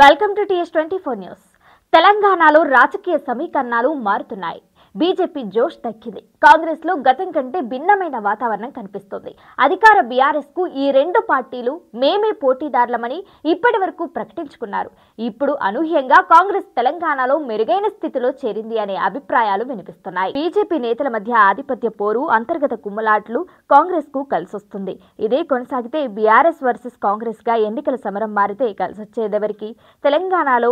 welcome to TS twenty four news తెలంగాణలో రాజకీయ సమీకరణాలు మారుతున్నాయి బీజేపీ జోష్ దక్కింది కాంగ్రెస్ లో గతం కంటే భిన్నమైన వాతావరణం కనిపిస్తోంది అధికార బీఆర్ఎస్ కు ఈ రెండు పార్టీలు మేమే పోటీదారులమని ఇప్పటి వరకు ప్రకటించుకున్నారు ఇప్పుడు అనూహ్యంగా కాంగ్రెస్ తెలంగాణలో మెరుగైన స్థితిలో చేరింది అనే అభిప్రాయాలు వినిపిస్తున్నాయి బీజేపీ నేతల మధ్య ఆధిపత్య పోరు అంతర్గత కుమ్మలాట్లు కాంగ్రెస్ కు కలిసొస్తుంది ఇదే కొనసాగితే బీఆర్ఎస్ వర్సెస్ కాంగ్రెస్ గా ఎన్నికల సమరం మారితే కలిసొచ్చేదెవరికి తెలంగాణలో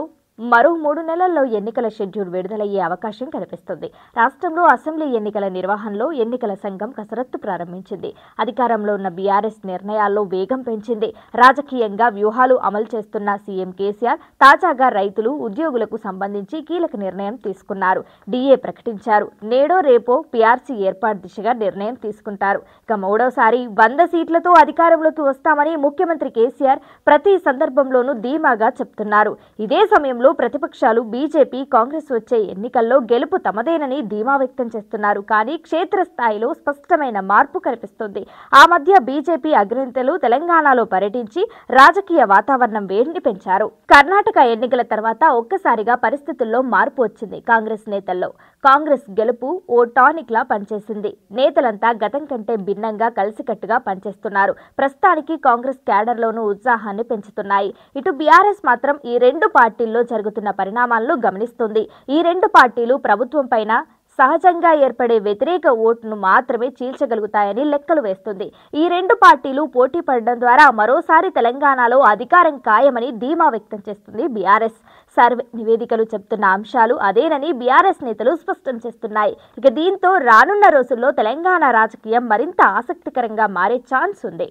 మరో మూడు నెలల్లో ఎన్నికల షెడ్యూల్ విడుదలయ్యే అవకాశం కనిపిస్తుంది రాష్ట్రంలో అసెంబ్లీ ఎన్నికల నిర్వహణలో ఎన్నికల సంఘం కసరత్తు ప్రారంభించింది అధికారంలో ఉన్న బీఆర్ఎస్ నిర్ణయాల్లో వేగం పెంచింది రాజకీయంగా వ్యూహాలు అమలు చేస్తున్న సీఎం కేసీఆర్ తాజాగా రైతులు ఉద్యోగులకు సంబంధించి కీలక నిర్ణయం తీసుకున్నారు డీఏ ప్రకటించారు నేడో రేపో పీఆర్సీ ఏర్పాటు దిశగా నిర్ణయం తీసుకుంటారు ఇక మూడోసారి వంద సీట్లతో అధికారంలోకి వస్తామని ముఖ్యమంత్రి కేసీఆర్ ప్రతి సందర్భంలోనూ ధీమాగా చెప్తున్నారు ఇదే సమయంలో రాష్ట్రంలో ప్రతిపక్షాలు బీజేపీ కాంగ్రెస్ వచ్చే ఎన్నికల్లో గెలుపు తమదేనని ధీమా వ్యక్తం చేస్తున్నారు కానీ క్షేత్రస్థాయిలో స్పష్టమైన మార్పు కనిపిస్తుంది ఆ మధ్య బీజేపీ అగ్రనేతలు తెలంగాణలో పర్యటించి రాజకీయ వాతావరణం వేడిని పెంచారు కర్ణాటక ఎన్నికల తర్వాత ఒక్కసారిగా పరిస్థితుల్లో మార్పు వచ్చింది కాంగ్రెస్ నేతల్లో కాంగ్రెస్ గెలుపు ఓ టానిక్ లా పనిచేసింది నేతలంతా గతం కంటే భిన్నంగా కలిసికట్టుగా పనిచేస్తున్నారు ప్రస్తుతానికి కాంగ్రెస్ క్యాడర్లోనూ ఉత్సాహాన్ని పెంచుతున్నాయి ఇటు బీఆర్ఎస్ మాత్రం ఈ రెండు పార్టీల్లో జరుగుతున్న పరిణామాలను గమనిస్తుంది ఈ రెండు పార్టీలు ప్రభుత్వంపైన సహజంగా ఏర్పడే వ్యతిరేక ఓటును మాత్రమే చీల్చగలుగుతాయని లెక్కలు వేస్తుంది ఈ రెండు పార్టీలు పోటీ పడడం ద్వారా మరోసారి తెలంగాణలో అధికారం ఖాయమని ధీమా వ్యక్తం చేస్తుంది బీఆర్ఎస్ సర్వే నివేదికలు చెబుతున్న అంశాలు అదేనని బీఆర్ఎస్ నేతలు స్పష్టం చేస్తున్నాయి ఇక దీంతో రానున్న రోజుల్లో తెలంగాణ రాజకీయం మరింత ఆసక్తికరంగా మారే ఛాన్స్ ఉంది